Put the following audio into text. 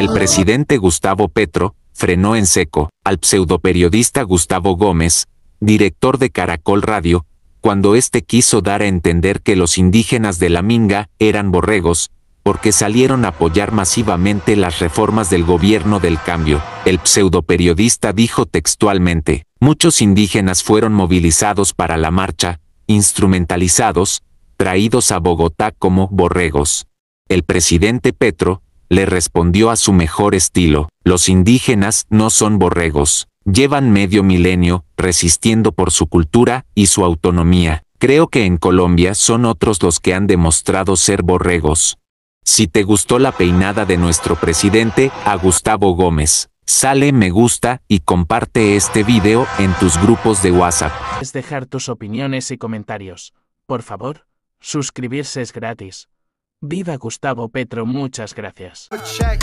El presidente Gustavo Petro frenó en seco al pseudoperiodista Gustavo Gómez, director de Caracol Radio, cuando éste quiso dar a entender que los indígenas de la Minga eran borregos, porque salieron a apoyar masivamente las reformas del gobierno del cambio. El pseudoperiodista dijo textualmente, muchos indígenas fueron movilizados para la marcha, instrumentalizados, traídos a Bogotá como borregos. El presidente Petro le respondió a su mejor estilo, los indígenas no son borregos, llevan medio milenio resistiendo por su cultura y su autonomía. Creo que en Colombia son otros los que han demostrado ser borregos. Si te gustó la peinada de nuestro presidente, a Gustavo Gómez, sale me gusta y comparte este video en tus grupos de WhatsApp. Es dejar tus opiniones y comentarios. Por favor, suscribirse es gratis. Viva Gustavo Petro, muchas gracias.